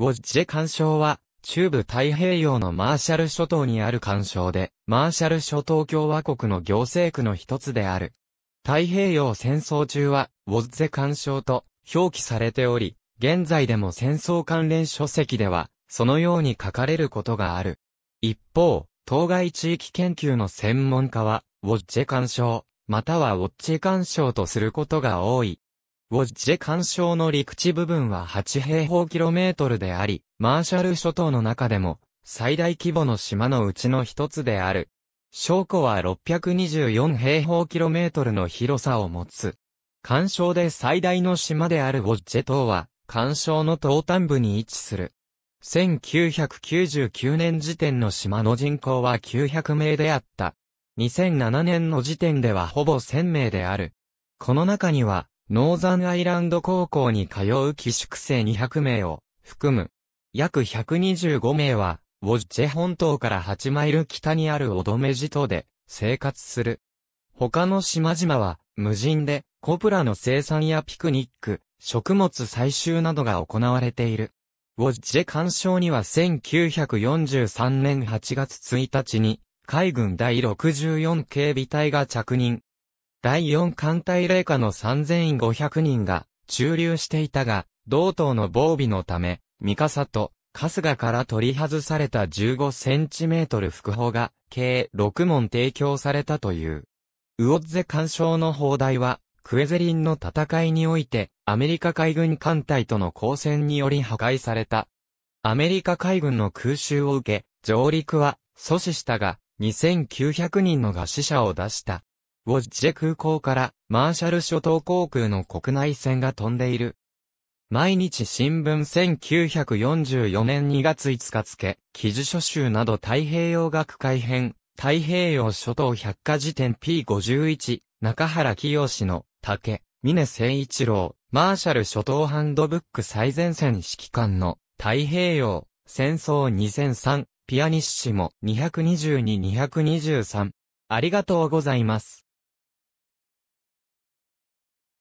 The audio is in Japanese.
ウォッジェ干渉は、中部太平洋のマーシャル諸島にある干渉で、マーシャル諸島共和国の行政区の一つである。太平洋戦争中は、ウォッゼ干渉と表記されており、現在でも戦争関連書籍では、そのように書かれることがある。一方、当該地域研究の専門家は、ウォッジェ干渉、またはウォッチ干渉とすることが多い。ウォッジェ干渉の陸地部分は8平方キロメートルであり、マーシャル諸島の中でも最大規模の島のうちの一つである。証拠は624平方キロメートルの広さを持つ。干渉で最大の島であるウォッジェ島は、干渉の東端部に位置する。1999年時点の島の人口は900名であった。2007年の時点ではほぼ1000名である。この中には、ノーザンアイランド高校に通う寄宿生200名を含む約125名はウォッチェ本島から8マイル北にあるオドメジ島で生活する。他の島々は無人でコプラの生産やピクニック、食物採集などが行われている。ウォッチェ干渉には1943年8月1日に海軍第64警備隊が着任、第4艦隊霊下の3500人が駐留していたが、同等の防備のため、三笠と春日から取り外された15センチメートル副砲が計6門提供されたという。ウオッゼ干渉の砲台は、クエゼリンの戦いにおいて、アメリカ海軍艦隊との交戦により破壊された。アメリカ海軍の空襲を受け、上陸は阻止したが、2900人のが死者を出した。ウォッジェ空港からマーシャル諸島航空の国内線が飛んでいる。毎日新聞1944年2月5日付、記事書集など太平洋学会編、太平洋諸島百科事典 P51、中原清の竹、峰誠一郎、マーシャル諸島ハンドブック最前線指揮官の太平洋、戦争2003、ピアニッシモ222-223。ありがとうございます。